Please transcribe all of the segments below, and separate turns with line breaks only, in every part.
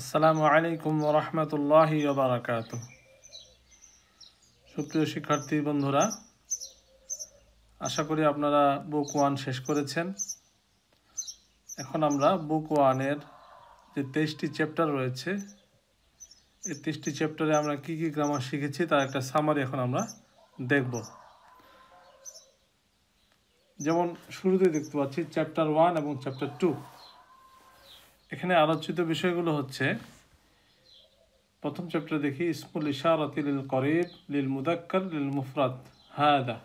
আসসালামু আলাইকুম রহমতুল্লাহ বারাকাত সুপ্রিয় শিক্ষার্থী বন্ধুরা আশা করি আপনারা বুক ওয়ান শেষ করেছেন এখন আমরা বুক ওয়ানের যে তেইশটি চ্যাপ্টার রয়েছে এই তেইশটি চ্যাপ্টারে আমরা কি কি গ্রামার শিখেছি তার একটা সামারি এখন আমরা দেখব যেমন শুরুতে দেখতে পাচ্ছি চ্যাপ্টার ওয়ান এবং চ্যাপ্টার টু এখানে আলোচিত বিষয়গুলো হচ্ছে প্রথম চ্যাপ্টার দেখি ইসমুল ইশারতি লিল করিব লিল মুদাক্কর লিল মুফরাত হায়দা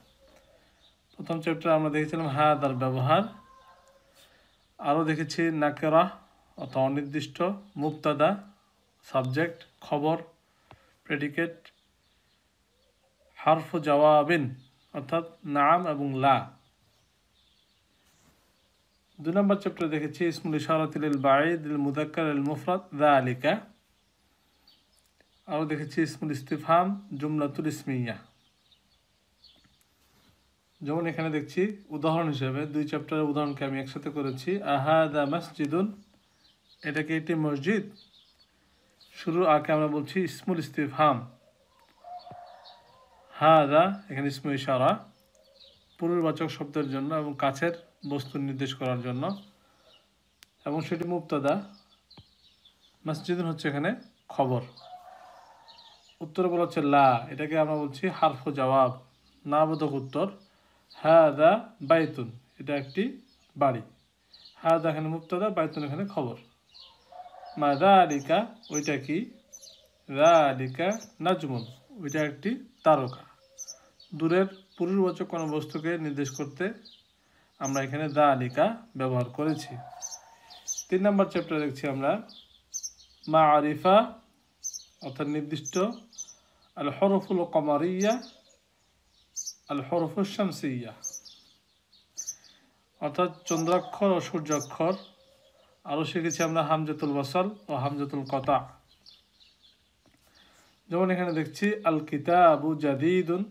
প্রথম চ্যাপ্টার আমরা দেখেছিলাম হায়াদার ব্যবহার আরও দেখেছি নাকেরা অর্থাৎ অনির্দিষ্ট মুক্তাদা সাবজেক্ট খবর প্রেডিকেট হারফ জওয়াবিন অর্থাৎ নাম এবং লা দু নম্বর চ্যাপ্টার দেখেছি ইসমুল ইশারাতিল বাঈদ ইল মুদাক্কার আল মুফরাত দা আলিকা আরও দেখেছি ইসমুল ইস্তিফাম জুমলাতুল ইসমিয়া যেমন এখানে দেখছি উদাহরণ হিসেবে দুই চ্যাপ্টারের উদাহরণকে আমি একসাথে করেছি আহাদা মসজিদুন এটা কি একটি মসজিদ শুরু আগে আমরা বলছি ইসমুল ইস্তিফাম দা এখানে ইসমুল ইশারা পুনর্বাচক শব্দের জন্য এবং কাছের বস্তু নির্দেশ করার জন্য এবং সেটি মুক্তাদা মসজিদ হচ্ছে এখানে খবর উত্তর বলা হচ্ছে লা এটাকে আমরা বলছি হারফ জবাব নাবোধক উত্তর হ্যাঁ দা বাইতুন এটা একটি বাড়ি হ্যাঁ দা এখানে মুক্তাদা বাইতুন এখানে খবর মা দা আলিকা ওইটা কি রা আলিকা নাজমুন ওইটা একটি তারকা দূরের পুরুষবাচক কোনো বস্তুকে নির্দেশ করতে আমরা এখানে দা আলিকা ব্যবহার করেছি তিন নম্বর চ্যাপ্টার দেখছি আমরা মা আরিফা অর্থাৎ নির্দিষ্ট আল হরফুল কমার ইয়া আল হরফুল শামসিয়া অর্থাৎ চন্দ্রাক্ষর ও সূর্যাক্ষর আরও শিখেছি আমরা হামজাতুল বসল ও হামজাতুল কতা যেমন এখানে দেখছি আল কিতাবু জাদিদুন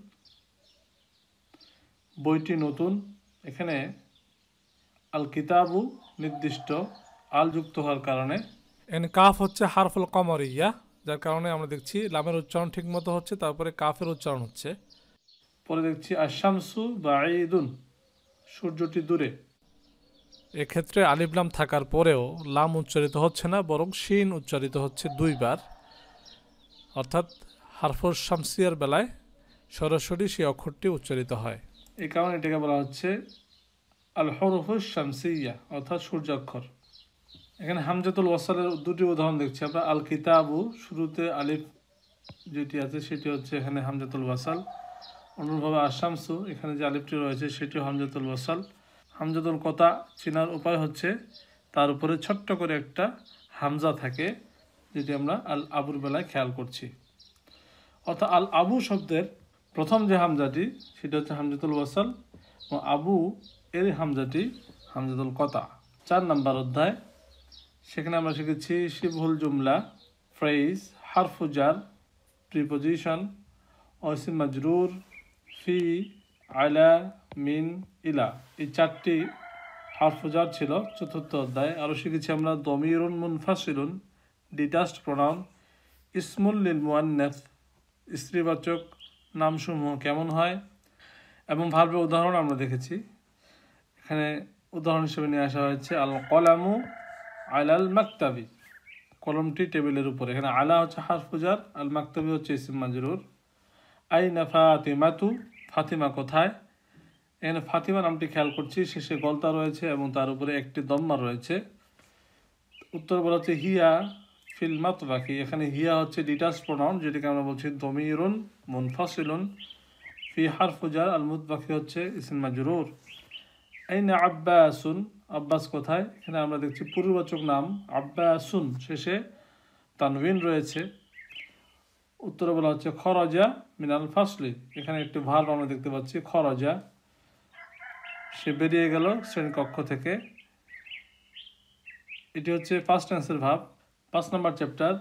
বইটি নতুন এখানে আল কিতাবু নির্দিষ্ট আল যুক্ত হওয়ার কারণে এন কাফ হচ্ছে হারফুল কমর ইয়া যার কারণে আমরা দেখছি লামের উচ্চারণ ঠিক মতো হচ্ছে তারপরে কাফের উচ্চারণ হচ্ছে পরে দেখছি আশামসু বা ঈদুন সূর্যটি দূরে এক্ষেত্রে আলিবলাম থাকার পরেও লাম উচ্চারিত হচ্ছে না বরং শিন উচ্চারিত হচ্ছে দুইবার অর্থাৎ হারফর শামসিয়ার বেলায় সরাসরি সেই অক্ষরটি উচ্চারিত হয় এই কারণে এটাকে বলা হচ্ছে আল হরফুস শামসিয়া অর্থাৎ সূর্যাক্ষর এখানে হামজাতুল ওয়াসালের দুটি উদাহরণ দেখছি আমরা আল কিতাবু শুরুতে আলিফ যেটি আছে সেটি হচ্ছে এখানে হামজাতুল ওয়াসাল অনুরূপভাবে আসামসু এখানে যে আলিফটি রয়েছে সেটিও হামজাতুল ওয়াসাল হামজাতুল কথা চেনার উপায় হচ্ছে তার উপরে ছোট্ট করে একটা হামজা থাকে যেটি আমরা আল আবুর বেলায় খেয়াল করছি অর্থাৎ আল আবু শব্দের প্রথম যে হামজাটি সেটা হচ্ছে হামজাতুল ওয়াসাল এবং আবু এর হামজাটি হামজাতুল কতা চার নাম্বার অধ্যায় সেখানে আমরা শিখেছি শিবহুল জুমলা ফ্রেইস হারফুজার প্রিপোজিশন অসিম মাজরুর ফি আলা মিন ইলা এই চারটি হারফুজার ছিল চতুর্থ অধ্যায় আরও শিখেছি আমরা দমিরুন মুনফাসিলুন ডিটাস্ট প্রণাম ইসমুল লিল মুয়ান্নেফ স্ত্রীবাচক নামসমূহ কেমন হয় এবং ভার্বের উদাহরণ আমরা দেখেছি এখানে উদাহরণ হিসেবে নিয়ে আসা হয়েছে আল কলামু আলাল মাকতাবি কলমটি টেবিলের উপরে এখানে আলা হচ্ছে হারফুজার আল মাকতাবি হচ্ছে ইসিম আই আইনা ফাতিমাতু ফাতিমা কোথায় এখানে ফাতিমা নামটি খেয়াল করছি শেষে গলতা রয়েছে এবং তার উপরে একটি দম্মা রয়েছে উত্তর বলা হচ্ছে হিয়া ফিল মাতবাকি এখানে হিয়া হচ্ছে ডিটাস প্রোনাউন যেটিকে আমরা বলছি দমিরুন মুনফাসিলুন ফি হারফুজার আল মুদবাকি হচ্ছে ইসিন মাজরুর আইনা আব্বাসুন আব্বাস কোথায় এখানে আমরা দেখছি পূর্ববাচক নাম আব্বাসুন শেষে তানবিন রয়েছে উত্তরে বলা হচ্ছে খরজা মিনাল ফাসলি এখানে একটি ভাল আমরা দেখতে পাচ্ছি খরজা সে বেরিয়ে গেল শ্রেণীকক্ষ থেকে এটি হচ্ছে ফার্স্ট অ্যান্সার ভাব পাঁচ নম্বর চ্যাপ্টার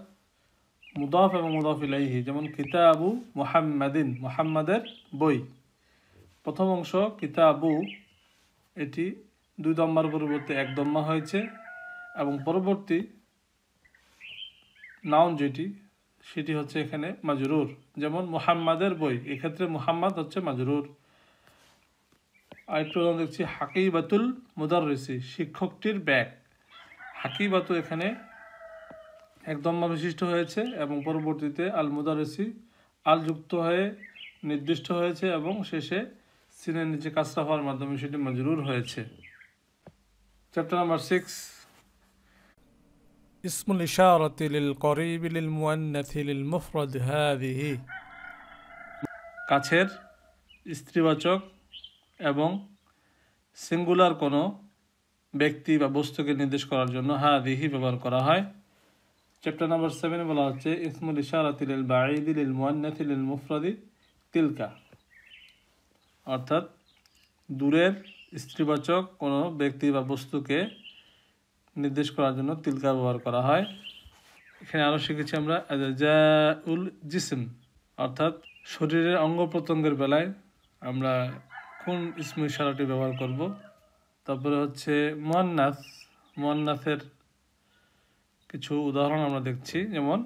মুদাফ এবং মুদাফ ইলাইহি যেমন কিতাবু মুহাম্মাদিন মুহাম্মাদের বই প্রথম অংশ কিতাবু এটি দুই দম্মার পরিবর্তে এক দম্মা হয়েছে এবং পরবর্তী নাউন যেটি সেটি হচ্ছে এখানে মাজরুর যেমন মুহাম্মাদের বই এক্ষেত্রে মুহাম্মাদ হচ্ছে মাজরুর আরেকটু দেখছি হাকিবাতুল মুদাররিসি শিক্ষকটির ব্যাগ হাকিবাতু এখানে এক দম্মা বিশিষ্ট হয়েছে এবং পরবর্তীতে আল মুদারেসি আল যুক্ত হয়ে নির্দিষ্ট হয়েছে এবং শেষে সিনের নিচে কাজটা হওয়ার মাধ্যমে সেটি মজরুর হয়েছে চ্যাপ্টার নাম্বার সিক্স اسم الإشارة للقريب للمؤنث للمفرد هذه কাছের স্ত্রীবাচক এবং সিঙ্গুলার কোনো ব্যক্তি বা বস্তুকে নির্দেশ করার জন্য ببار দিহি ব্যবহার করা হয় চ্যাপ্টার নাম্বার সেভেনে বলা হচ্ছে ইসমুল ইশারাতিল বাঈদিল মোয়ান্নাথিল মুফরাদি তিলকা অর্থাৎ দূরের স্ত্রীবাচক কোনো ব্যক্তি বা বস্তুকে নির্দেশ করার জন্য তিলকা ব্যবহার করা হয় এখানে আরও শিখেছি আমরা জাউল উল জিসম অর্থাৎ শরীরের অঙ্গ প্রত্যঙ্গের বেলায় আমরা কোন ইসমু ইশারাটি ব্যবহার করব তারপরে হচ্ছে মোয়ান্নাস মোয়ান্নাসের কিছু উদাহরণ আমরা দেখছি যেমন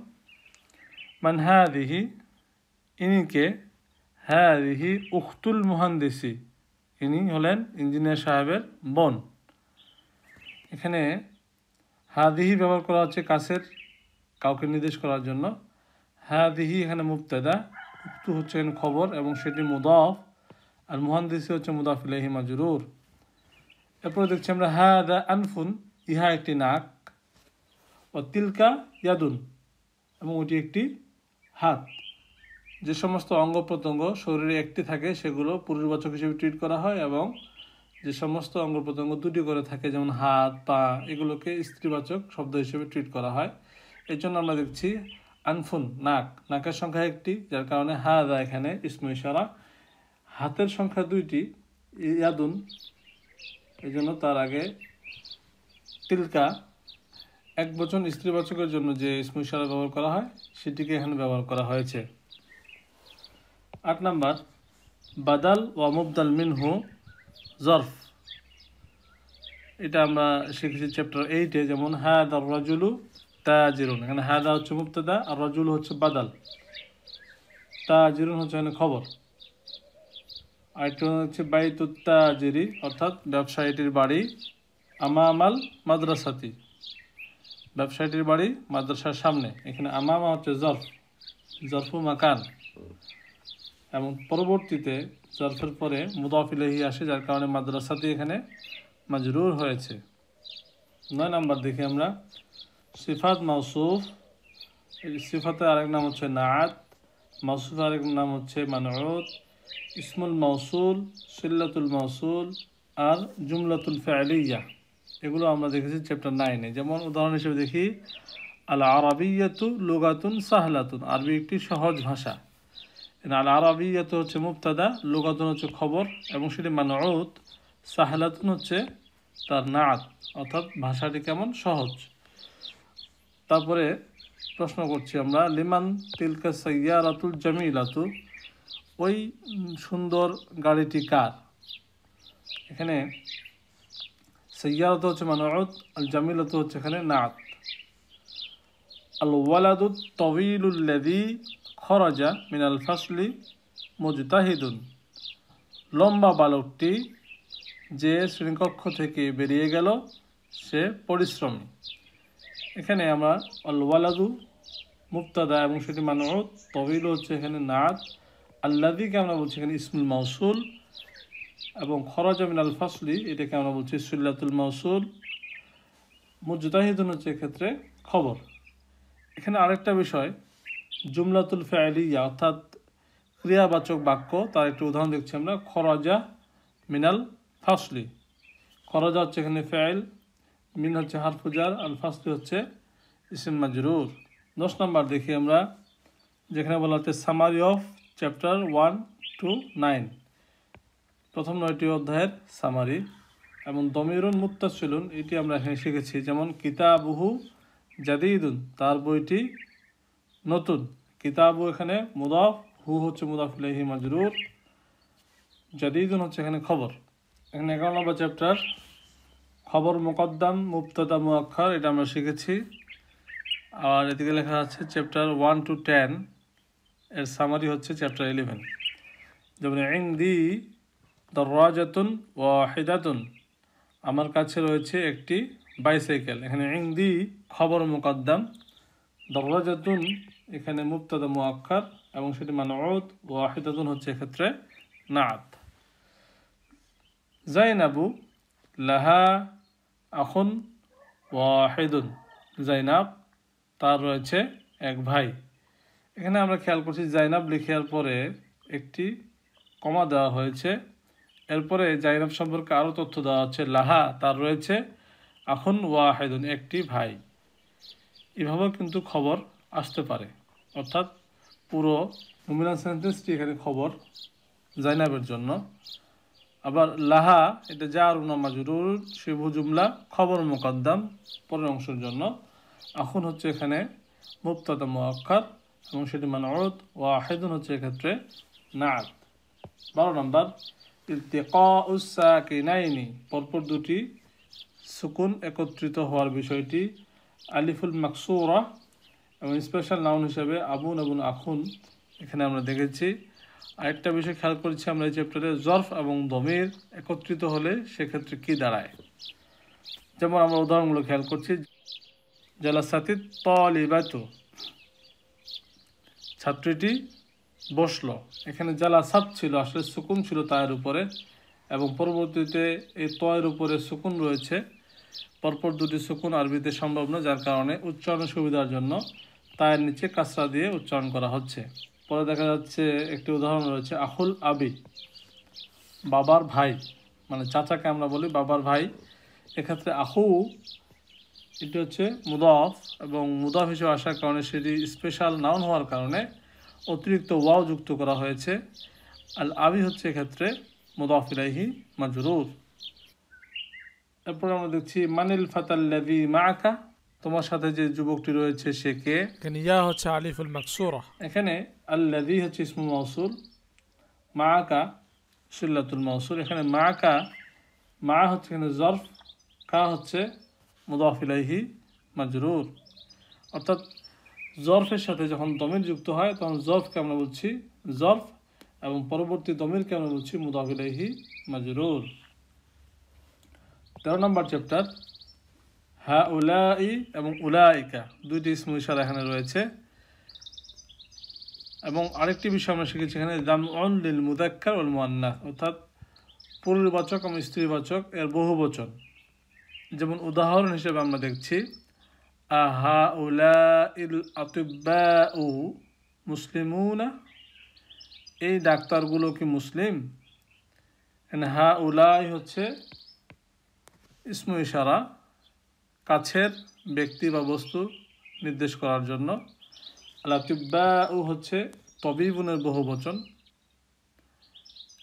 মান দিহি ইনিকে দিহি উখতুল মুহান্দিসি ইনি হলেন ইঞ্জিনিয়ার সাহেবের বোন এখানে দিহি ব্যবহার করা হচ্ছে কাছের কাউকে নির্দেশ করার জন্য দিহি এখানে মুক্তাদা উক্তু হচ্ছে এখানে খবর এবং সেটি মুদাফ আর মুহান্দিসি হচ্ছে মুদাফিলাহি জরুর এরপরে দেখছি আমরা হ্যাঁ আনফুন ইহা একটি নাক ও তিলকা ইয়াদুন এবং ওটি একটি হাত যে সমস্ত অঙ্গ প্রত্যঙ্গ শরীরে একটি থাকে সেগুলো পুরুষবাচক হিসেবে ট্রিট করা হয় এবং যে সমস্ত অঙ্গ প্রত্যঙ্গ দুটি করে থাকে যেমন হাত পা এগুলোকে স্ত্রীবাচক শব্দ হিসেবে ট্রিট করা হয় এর জন্য আমরা দেখছি আনফুন নাক নাকের সংখ্যা একটি যার কারণে হা দা এখানে ইসমু হাতের সংখ্যা দুইটি ইয়াদুন এই জন্য তার আগে তিলকা এক বচন স্ত্রীবাচকের জন্য যে ইসমু ব্যবহার করা হয় সেটিকে এখানে ব্যবহার করা হয়েছে আট নাম্বার বাদাল ওয়া মুবদাল মিনহু জরফ এটা আমরা শিখেছি চ্যাপ্টার এইটে যেমন হায়াদ আর রাজুলু তাজিরুন এখানে হায়দা হচ্ছে মুক্তদা আর রাজুল হচ্ছে বাদাল তাজিরুন হচ্ছে এখানে খবর আরেকটা হচ্ছে বাইতুত্তাজিরি অর্থাৎ ব্যবসায়ীটির বাড়ি আমামাল মাদ্রাসাতি ব্যবসায়ীটির বাড়ি মাদ্রাসার সামনে এখানে আমামা হচ্ছে জর্ফ জরফু মাকান এবং পরবর্তীতে জর্ফের পরে মুদাফিলেহি আসে যার কারণে মাদ্রাসাটি এখানে মাজরুর হয়েছে নয় নাম্বার দেখি আমরা সিফাত মাউসুফ সিফাতের আরেক নাম হচ্ছে নাত মাউসুফ আরেক নাম হচ্ছে মানরত ইসমুল মাউসুল সিল্লাতুল মাউসুল আর জুমলাতুল ফেলিয়া এগুলো আমরা দেখেছি চ্যাপ্টার নাইনে যেমন উদাহরণ হিসেবে দেখি আল আরবিয়াতু লোগাতুন সাহলাতুন আরবি একটি সহজ ভাষা আল আরবিয়াতু হচ্ছে মুফতাদা লোগাতুন হচ্ছে খবর এবং সেটি মানউত সাহলাতুন হচ্ছে তার নাত অর্থাৎ ভাষাটি কেমন সহজ তারপরে প্রশ্ন করছি আমরা লিমান তিলকা সৈয়ারাতুল জামিলাতু ওই সুন্দর গাড়িটি কার এখানে সৈয়ারত হচ্ছে মানাউদ আল জামিলত হচ্ছে এখানে নাত আল ওয়ালাদু তবিলুল্লাদি খরজা মিনাল ফাসলি মজুতাহিদুন লম্বা বালকটি যে শ্রেণীকক্ষ থেকে বেরিয়ে গেল সে পরিশ্রমী এখানে আমরা আল ওয়ালাদু মুক্তাদা এবং সেটি মানাউদ তবিল হচ্ছে এখানে নাত আল্লাদিকে আমরা বলছি এখানে ইসমুল মাউসুল এবং খরাজামিন আল ফাসলি এটাকে আমরা বলছি সুল্লাতুল মাসুল মুজাহিদুন হচ্ছে ক্ষেত্রে খবর এখানে আরেকটা বিষয় জুমলাতুল ফেয়ালিয়া অর্থাৎ ক্রিয়াবাচক বাক্য তার একটি উদাহরণ দেখছি আমরা খরজা মিনাল ফাসলি খরজা হচ্ছে এখানে ফেয়াল মিন হচ্ছে হারফুজার আল ফাসলি হচ্ছে ইসিম মাজরুর দশ নম্বর দেখি আমরা যেখানে বলা হচ্ছে summary of chapter one to nine প্রথম নয়টি অধ্যায়ের সামারি এবং দমিরুন মুত্তাসিলুন এটি আমরা এখানে শিখেছি যেমন কিতাবুহু জাদিদুন তার বইটি নতুন কিতাবু এখানে মুদাফ হু হচ্ছে মুদাফুলেহি মজরুর জাদিদুন হচ্ছে এখানে খবর এখানে এগারো নম্বর চ্যাপ্টার খবর মোকদ্দাম মুফতদা মুয়াক্ষর এটা আমরা শিখেছি আর এদিকে লেখা আছে চ্যাপ্টার ওয়ান টু টেন এর সামারি হচ্ছে চ্যাপ্টার ইলেভেন যেমন দি দর্রাজাতুন ওয়াহিদাতুন আমার কাছে রয়েছে একটি বাইসাইকেল এখানে ইংদি খবর মুকদ্দাম দর্রাজাতুন এখানে মুক্তাদা মুআক্ষার এবং সেটি ও ওয়াহিদাতুন হচ্ছে এক্ষেত্রে নাত জাইনাবু লাহা আখন ওয়াহেদুন জাইনাব তার রয়েছে এক ভাই এখানে আমরা খেয়াল করছি জাইনাব লিখিয়ার পরে একটি কমা দেওয়া হয়েছে এরপরে জাইনাব সম্পর্কে আরও তথ্য দেওয়া হচ্ছে লাহা তার রয়েছে আখন ওয়াহেদুন একটি ভাই এভাবে কিন্তু খবর আসতে পারে অর্থাৎ পুরো মুমিনা সেন্টেন্সটি এখানে খবর জাইনাবের জন্য আবার লাহা এটা যা আরুনা মাজরুর শিবু জুমলা খবর মোকদ্দাম পরের অংশের জন্য এখন হচ্ছে এখানে মুক্তাদা মোয়াক্ষার এবং সেটি মানে ওয়াহেদুন হচ্ছে এক্ষেত্রে নাত বারো নম্বর ইলতেকাউসাকিনাইনি পরপর দুটি সুকুন একত্রিত হওয়ার বিষয়টি আলিফুল মাকসুরা এবং স্পেশাল নাউন হিসেবে আবুন এবং আখুন এখানে আমরা দেখেছি আরেকটা বিষয় খেয়াল করেছি আমরা এই চ্যাপ্টারে জর্ফ এবং দমির একত্রিত হলে সেক্ষেত্রে কি দাঁড়ায় যেমন আমরা উদাহরণগুলো খেয়াল করছি সাথী তলিবাত ছাত্রীটি বসলো এখানে জালা সাপ ছিল আসলে সুকুন ছিল তায়ের উপরে এবং পরবর্তীতে এই তয়ের উপরে সুকুন রয়েছে পরপর দুটি সুকুন আরবিতে সম্ভব না যার কারণে উচ্চারণের সুবিধার জন্য তায়ের নিচে কাঁচরা দিয়ে উচ্চারণ করা হচ্ছে পরে দেখা যাচ্ছে একটি উদাহরণ রয়েছে আহুল আবি বাবার ভাই মানে চাচাকে আমরা বলি বাবার ভাই এক্ষেত্রে আহু এটি হচ্ছে মুদাফ এবং মুদাফ হিসেবে আসার কারণে সেটি স্পেশাল নাউন হওয়ার কারণে অতিরিক্ত ওয়াও যুক্ত করা হয়েছে আল আবি হচ্ছে এক্ষেত্রে মোদাফিলাহি মাজরুর এরপর আমরা দেখছি মানিল মা মাকা তোমার সাথে যে যুবকটি রয়েছে সে কে ইয়া হচ্ছে আলিফুল মাকসুর এখানে আল্লাভি হচ্ছে ইসমু মাউসুল মাকা সুল্লাতুল মাউসুল এখানে মাকা মা হচ্ছে এখানে জরফ কা হচ্ছে মুদাফিলাইহি মাজরুর অর্থাৎ জর্ফের সাথে যখন দমের যুক্ত হয় তখন জর্ফকে আমরা বলছি জর্ফ এবং পরবর্তী দমিরকে আমরা বলছি মুদাফিলাহি মাজরুর তেরো নম্বর চ্যাপ্টার হা উলাই এবং উলাইকা দুইটি ইসমু ইশারা এখানে রয়েছে এবং আরেকটি বিষয় আমরা শিখেছি এখানে দাম অন লিল মুদাক্কার ওল মুয়ান্না অর্থাৎ পুরুষবাচক এবং স্ত্রীবাচক এর বহুবচন যেমন উদাহরণ হিসেবে আমরা দেখছি আহাউলা ইল আতিব্বাউ এই ডাক্তারগুলো কি মুসলিম হা উলাই হচ্ছে ইসমু ইশারা কাছের ব্যক্তি বা বস্তু নির্দেশ করার জন্য ও হচ্ছে তবিবুনের বহু বচন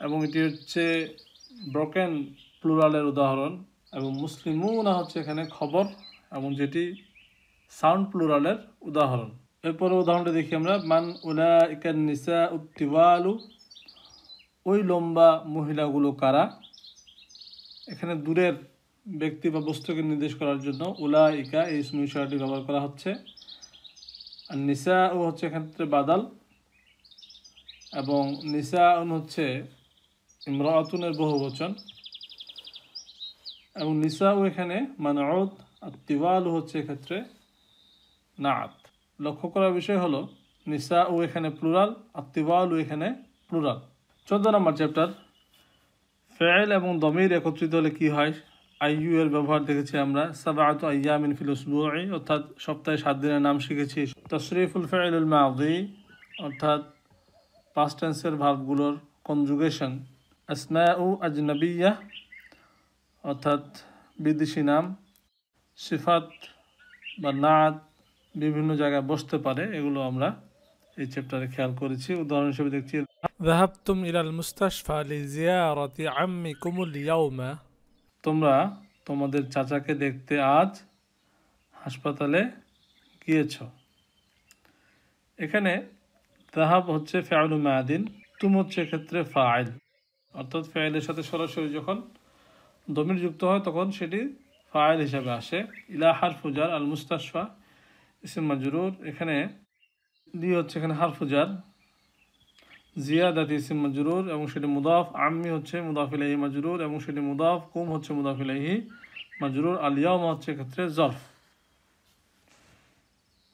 এবং এটি হচ্ছে ব্রোকেন প্লুরালের উদাহরণ এবং মুসলিমুনা হচ্ছে এখানে খবর এবং যেটি সাউন্ড প্লুরালের উদাহরণ এরপরে উদাহরণটা দেখি আমরা মান উলা নিসা উত্তিওয়ালু ওই লম্বা মহিলাগুলো কারা এখানে দূরের ব্যক্তি বা বস্তুকে নির্দেশ করার জন্য উলা ইকা এই বিষয়টি ব্যবহার করা হচ্ছে আর নিসা ও হচ্ছে এক্ষেত্রে বাদাল এবং নিসা হচ্ছে ইমরাতুনের বহু বচন এবং নিসা ও এখানে মানউদ আর তিওয়াল হচ্ছে এক্ষেত্রে নাত লক্ষ্য করার বিষয় হলো নিসা ও এখানে প্লুরাল আর তিবাউল এখানে প্লুরাল চোদ্দ নম্বর চ্যাপ্টার ফেল এবং দমির একত্রিত হলে কী হয় আইইউ এর ব্যবহার দেখেছি আমরা সাবাত আইয়ামিন ফিল উসবুই অর্থাৎ সপ্তাহে সাত দিনের নাম শিখেছি তশরিফুল ফেলুল মাউদি অর্থাৎ পাস্ট টেন্সের ভাবগুলোর কনজুগেশন আসমা উ আজনবিয়া অর্থাৎ বিদেশি নাম সিফাত বা নাত বিভিন্ন জায়গায় বসতে পারে এগুলো আমরা এই চ্যাপ্টারে খেয়াল করেছি উদাহরণ হিসেবে দেখছি ذهبتم الى المستشفى لزياره عمكم اليوم তোমরা তোমাদের চাচাকে দেখতে আজ হাসপাতালে গিয়েছো এখানে ذهب হচ্ছে فعل মায়াদিন তুম হচ্ছে ক্ষেত্রে فاعل অর্থাৎ ফাইলের সাথে সরাসরি যখন দমির যুক্ত হয় তখন সেটি ফাইল হিসাবে আসে ইলাহার ফুজার আল মুস্তাশফা ইসিম মাজরুর এখানে দিয়ে হচ্ছে এখানে হারফুজার জিয়াদাত ইসিম মাজরুর এবং সেটি মুদাফ আম্মি হচ্ছে মুদাফিলাহি মাজরুর এবং সেটি মুদাফ কুম হচ্ছে মুদাফিলাহি মাজরুর আলিয়াউমা হচ্ছে ক্ষেত্রে জরফ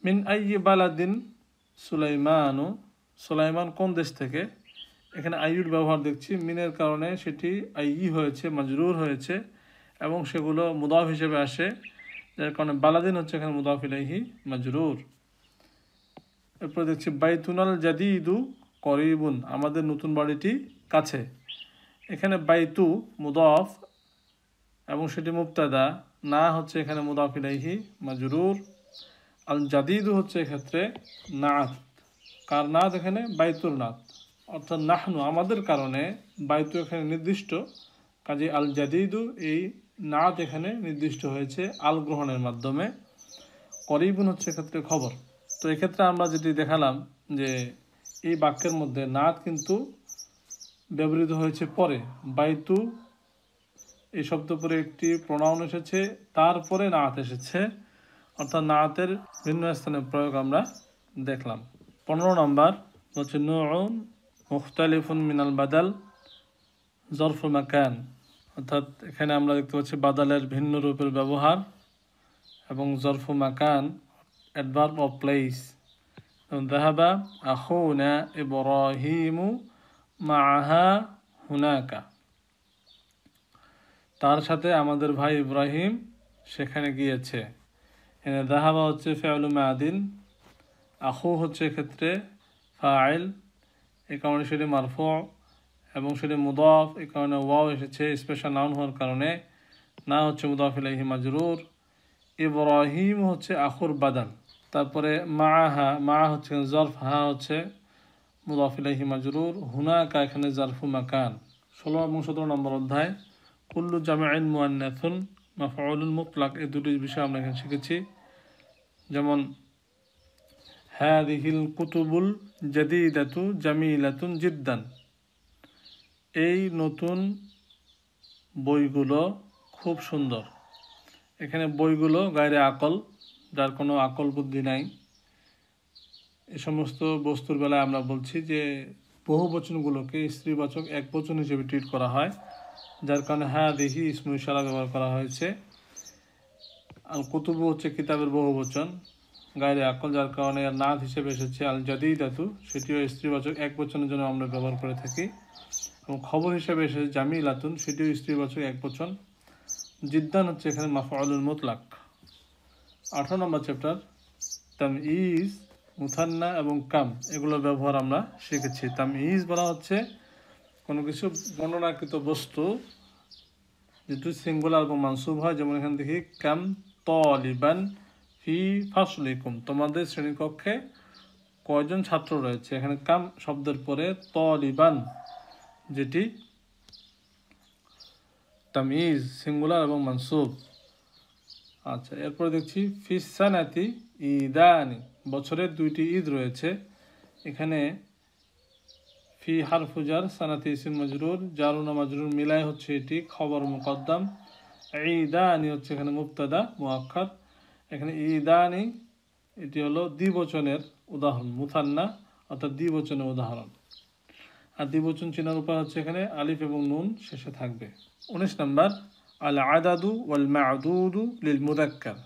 মিন আই বালাদিন সুলাইমানু সুলাইমান কোন দেশ থেকে এখানে আইউর ব্যবহার দেখছি মিনের কারণে সেটি আই হয়েছে মাজরুর হয়েছে এবং সেগুলো মুদাফ হিসেবে আসে যার কারণে বালাদিন হচ্ছে এখানে মুদাফিলাইহি মাজরুর এরপর দেখছি বাইতুনাল জাদিদু করিবুন আমাদের নতুন বাড়িটি কাছে এখানে বাইতু মুদফ এবং সেটি মুক্তাদা না হচ্ছে এখানে মুদাফিলাইহি মাজরুর আল জাদিদু হচ্ছে এক্ষেত্রে নাথ কার নাথ এখানে বাইতুল নাথ অর্থাৎ নাহনু আমাদের কারণে বাইতু এখানে নির্দিষ্ট কাজে আল জাদিদু এই নাত এখানে নির্দিষ্ট হয়েছে আল গ্রহণের মাধ্যমে করিবন হচ্ছে এক্ষেত্রে খবর তো এক্ষেত্রে আমরা যেটি দেখালাম যে এই বাক্যের মধ্যে নাত কিন্তু ব্যবহৃত হয়েছে পরে বাইতু এই শব্দ পরে একটি প্রণাউন এসেছে তারপরে নাত এসেছে অর্থাৎ নাতের ভিন্ন স্থানে প্রয়োগ আমরা দেখলাম পনেরো নম্বর হচ্ছে নুন মুখতালিফুন মিনাল বাদাল জরফ মাকান অর্থাৎ এখানে আমরা দেখতে পাচ্ছি বাদালের ভিন্ন রূপের ব্যবহার এবং জরফু মাকান অ্যাডভার্ব অফ প্লেস দাহাবা এ ইব্রাহিমু মাহা হুনাকা তার সাথে আমাদের ভাই ইব্রাহিম সেখানে গিয়েছে এনে দাহাবা হচ্ছে ফেয়ালু মাদিন আহু হচ্ছে ক্ষেত্রে ফাইল এ সেটি মারফ এবং সেটি মুদাফ এই কারণে ওয়াও এসেছে স্পেশাল নাউন হওয়ার কারণে না হচ্ছে মুদাফ ইলাহি মাজরুর ইব্রাহিম হচ্ছে আখুর বাদান তারপরে মা হা মা হচ্ছে জরফ হা হচ্ছে মুদাফ ইলাহি মাজরুর হুনাকা এখানে জারফু মাকান ষোলো এবং সতেরো নম্বর অধ্যায় কুল্লু জামায়ন আইন বা মাফাউলুল মুকলাক এই দুটি বিষয় আমরা এখানে শিখেছি যেমন হ্যাঁ দিহিল কুতুবুল জাদিদাতু জামিলাতুন জিদ্দান এই নতুন বইগুলো খুব সুন্দর এখানে বইগুলো গায়ের আকল যার কোনো আকল বুদ্ধি নাই এ সমস্ত বস্তুর বেলায় আমরা বলছি যে বহু বচনগুলোকে স্ত্রীবাচক এক বচন হিসেবে ট্রিট করা হয় যার কারণে হ্যাঁ দেখি স্মৃশালা ব্যবহার করা হয়েছে আল কুতুব হচ্ছে কিতাবের বহু বচন গায়ের আকল যার কারণে নাথ হিসেবে এসেছে আল দাতু সেটিও স্ত্রীবাচক এক বচনের জন্য আমরা ব্যবহার করে থাকি এবং খবর হিসেবে এসেছে লাতুন সেটিও স্ত্রী বছর এক বচন জিদ্দান হচ্ছে এখানে মাফাউলুল মোতলাক আঠারো নম্বর চ্যাপ্টার তাম ইজ মুথান্না এবং কাম এগুলোর ব্যবহার আমরা শিখেছি তাম ইজ বলা হচ্ছে কোনো কিছু বর্ণনাকৃত বস্তু যেটু সিঙ্গুলার এবং মানসুব হয় যেমন এখান থেকে কাম তলিবান ফি ফাসলিকুম তোমাদের শ্রেণীকক্ষে কয়জন ছাত্র রয়েছে এখানে কাম শব্দের পরে তলিবান যেটি তামিজ সিঙ্গুলার এবং মানসুব আচ্ছা এরপরে দেখছি ফিসানাতি ইদানি বছরের দুইটি ঈদ রয়েছে এখানে ফি হারফুজার সানাতি ইসিম মজরুর জারুনা মাজরুর মিলায় হচ্ছে এটি খবর মুকদ্দম ইদানি হচ্ছে এখানে মুক্তাদা মুয়াক্ষর এখানে ইদানি এটি হলো দ্বিবচনের উদাহরণ মুথান্না অর্থাৎ দ্বিবচনের উদাহরণ আর দ্বিবচন চিনার উপায় হচ্ছে এখানে আলিফ এবং নুন শেষে থাকবে উনিশ নম্বর আল আদাদু ওয়াল মাদুদু লিল মুদাক্কার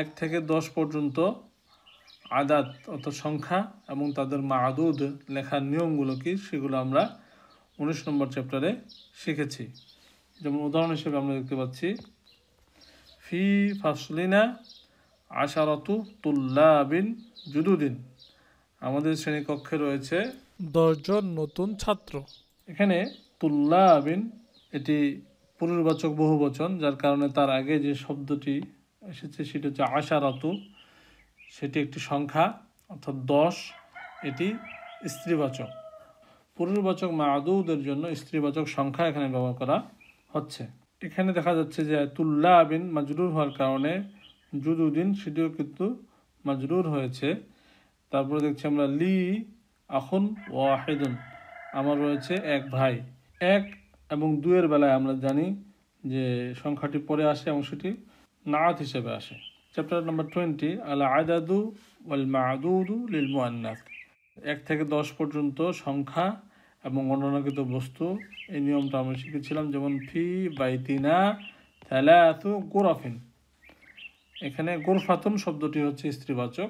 এক থেকে দশ পর্যন্ত আদাত অত সংখ্যা এবং তাদের মাদুদ লেখার নিয়মগুলো কি সেগুলো আমরা উনিশ নম্বর চ্যাপ্টারে শিখেছি যেমন উদাহরণ হিসেবে আমরা দেখতে পাচ্ছি ফি ফাসলিনা আশারতু বিন জুদুদিন আমাদের শ্রেণীকক্ষে রয়েছে দশজন নতুন ছাত্র এখানে তুল্লা আবিন এটি পুনর্বাচক বহুবচন যার কারণে তার আগে যে শব্দটি এসেছে সেটি হচ্ছে আশারাতু সেটি একটি সংখ্যা অর্থাৎ দশ এটি স্ত্রীবাচক পুনর্বাচক মাদুদের জন্য স্ত্রীবাচক সংখ্যা এখানে ব্যবহার করা হচ্ছে এখানে দেখা যাচ্ছে যে তুল্লা আবিন মাজরুর হওয়ার কারণে জুদুদ্দিন সেটিও কিন্তু মাজরুর হয়েছে তারপরে দেখছি আমরা লি আহুন ওয়াহিদুন আমার রয়েছে এক ভাই এক এবং দুয়ের বেলায় আমরা জানি যে সংখ্যাটি পরে আসে এবং সেটি নাত হিসেবে আসে চ্যাপ্টার নাম্বার টোয়েন্টি আলা আয়দাদু ওয়াল মাদুদু লিল মুআন্নাস এক থেকে দশ পর্যন্ত সংখ্যা এবং গণনাকৃত বস্তু এই নিয়মটা আমরা শিখেছিলাম যেমন ফি বাইতিনা থ্যালাথু গোরফিন এখানে গোরফাতুন শব্দটি হচ্ছে স্ত্রীবাচক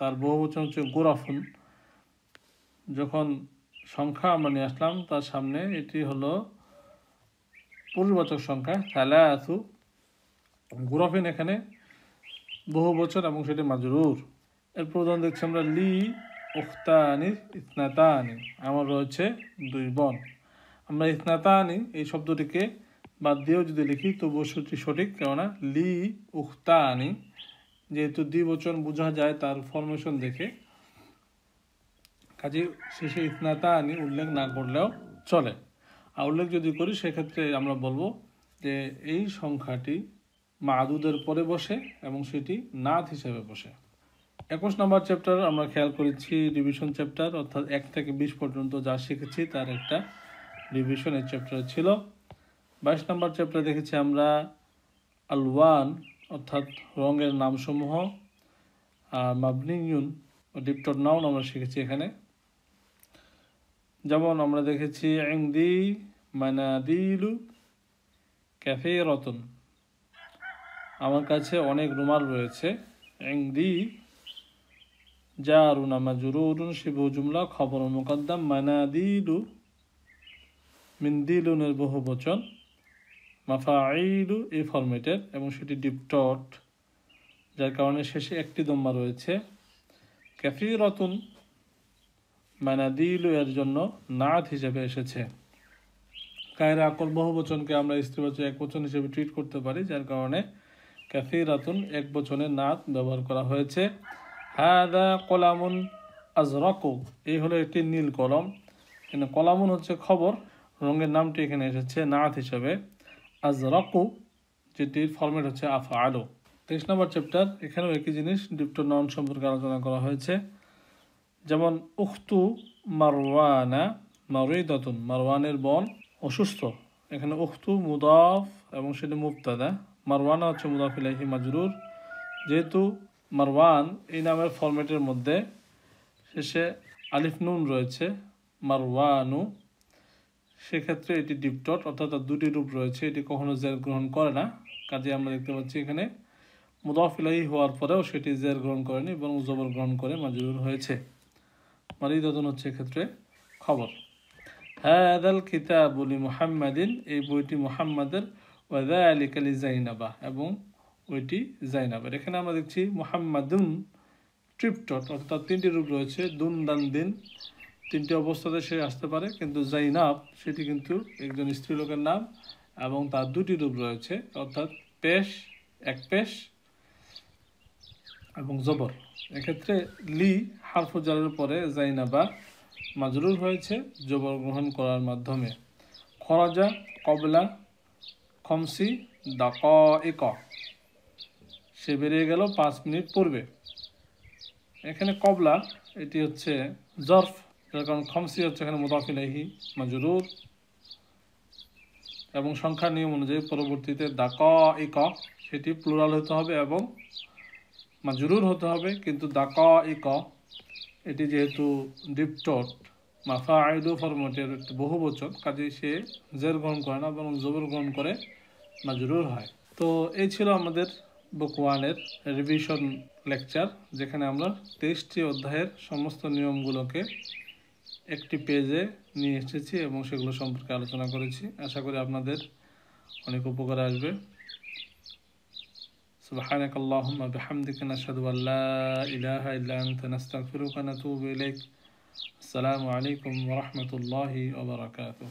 তার বহু বহুবচন হচ্ছে গোরাফুন যখন সংখ্যা আমরা নিয়ে আসলাম তার সামনে এটি হলো পুরুষবাচক সংখ্যা সালাথু গুরফিন এখানে বহু বছর এবং সেটি মাজরুর এরপর উদাহরণ দেখছি আমরা লি উখতানির ইতনাতানি আমার রয়েছে দুই বন আমরা ইতনাতানি এই শব্দটিকে বাদ দিয়েও যদি লিখি তবুও সেটি সঠিক কেননা লি উখতানি যেহেতু দ্বিবচন বোঝা যায় তার ফরমেশন দেখে কাজে শেষে ইতনাতা আনি উল্লেখ না করলেও চলে আর উল্লেখ যদি করি সেক্ষেত্রে আমরা বলবো যে এই সংখ্যাটি মাদুদের পরে বসে এবং সেটি নাথ হিসেবে বসে একুশ নম্বর চ্যাপ্টার আমরা খেয়াল করেছি রিভিশন চ্যাপ্টার অর্থাৎ এক থেকে বিশ পর্যন্ত যা শিখেছি তার একটা রিভিশন চ্যাপ্টার ছিল বাইশ নম্বর চ্যাপ্টার দেখেছি আমরা আলওয়ান অর্থাৎ রঙের নামসমূহ আর মাবনিউন ডিপ্টর নাউন আমরা শিখেছি এখানে যেমন আমরা দেখেছি এংদি মানাদিলু ক্যাফে রতন আমার কাছে অনেক রুমাল রয়েছে এংদি যা আরুন আমা জুরুরুন শিব জুমলা খবর মুকদ্দম মানাদিলু মিন্দিলুনের বহু বচন মাফাইলু এ ফরমেটের এবং সেটি ডিপটট যার কারণে শেষে একটি দম্মা রয়েছে ক্যাফি রতন মানাদিলু এর জন্য নাদ হিসেবে এসেছে কায়রা আকল বহু বচনকে আমরা স্ত্রীবাচক এক বচন হিসেবে ট্রিট করতে পারি যার কারণে ক্যাফিরাতুন এক বচনে নাদ ব্যবহার করা হয়েছে হাদা কলামুন আজরাকু এই হলো একটি নীল কলম এখানে কলামুন হচ্ছে খবর রঙের নামটি এখানে এসেছে নাথ হিসেবে আজরাকু যেটির ফর্মেট হচ্ছে আফ আলো তেইশ নম্বর চ্যাপ্টার এখানেও একই জিনিস ডিপ্টো নন সম্পর্কে আলোচনা করা হয়েছে যেমন উখতু মারওয়ানা মারুইদাতুন মারওয়ানের বন অসুস্থ এখানে উখতু মুদাফ এবং সেটা মুফতাদা মারওয়ানা হচ্ছে মুদাফিলাহি মাজরুর যেহেতু মারওয়ান এই নামের ফরম্যাটের মধ্যে শেষে আলিফ নুন রয়েছে মারওয়ানু সেক্ষেত্রে এটি ডিপটট অর্থাৎ তার দুটি রূপ রয়েছে এটি কখনো জের গ্রহণ করে না কাজে আমরা দেখতে পাচ্ছি এখানে মুদাফিলাহি হওয়ার পরেও সেটি জের গ্রহণ করেনি এবং জবর গ্রহণ করে মাজরুর হয়েছে মারিদাতুন হচ্ছে ক্ষেত্রে খবর কিতাব কিতাবুলি মোহাম্মদিন এই বইটি মোহাম্মদের ওয়াদা আলী কালি জাইনাবা এবং ওইটি জাইনাবার এখানে আমরা দেখছি মোহাম্মদুন ট্রিপটট অর্থাৎ তিনটি রূপ রয়েছে দুন দান দিন তিনটি অবস্থাতে সে আসতে পারে কিন্তু জাইনাব সেটি কিন্তু একজন স্ত্রীলোকের নাম এবং তার দুটি রূপ রয়েছে অর্থাৎ পেশ এক পেশ এবং জবর এক্ষেত্রে লি হারফু জালের পরে জাইনাবা মাজরুর হয়েছে জবর গ্রহণ করার মাধ্যমে খরাজা কবলা খমসি দাক এক সে বেরিয়ে গেল পাঁচ মিনিট পূর্বে এখানে কবলা এটি হচ্ছে জর্ফ যার কারণ খমসি হচ্ছে এখানে মুদাফিলাহি মাজরুর এবং সংখ্যা নিয়ম অনুযায়ী পরবর্তীতে দাক এক সেটি প্লুরাল হতে হবে এবং মাজরুর মানে হতে হবে কিন্তু দাকা ইক এটি যেহেতু ডিপটট মাফা ফায়দু ফরমটের একটি বহু বচন কাজে সে জের গ্রহণ করে না বরং জবর গ্রহণ করে মাজরুর মানে হয় তো এই ছিল আমাদের বুক ওয়ানের রিভিশন লেকচার যেখানে আমরা তেইশটি অধ্যায়ের সমস্ত নিয়মগুলোকে একটি পেজে নিয়ে এসেছি এবং সেগুলো সম্পর্কে আলোচনা করেছি আশা করি আপনাদের অনেক উপকার আসবে سبحانك اللهم بحمدك نشهد أن لا إله إلا أنت نستغفرك ونتوب إليك السلام عليكم ورحمة الله وبركاته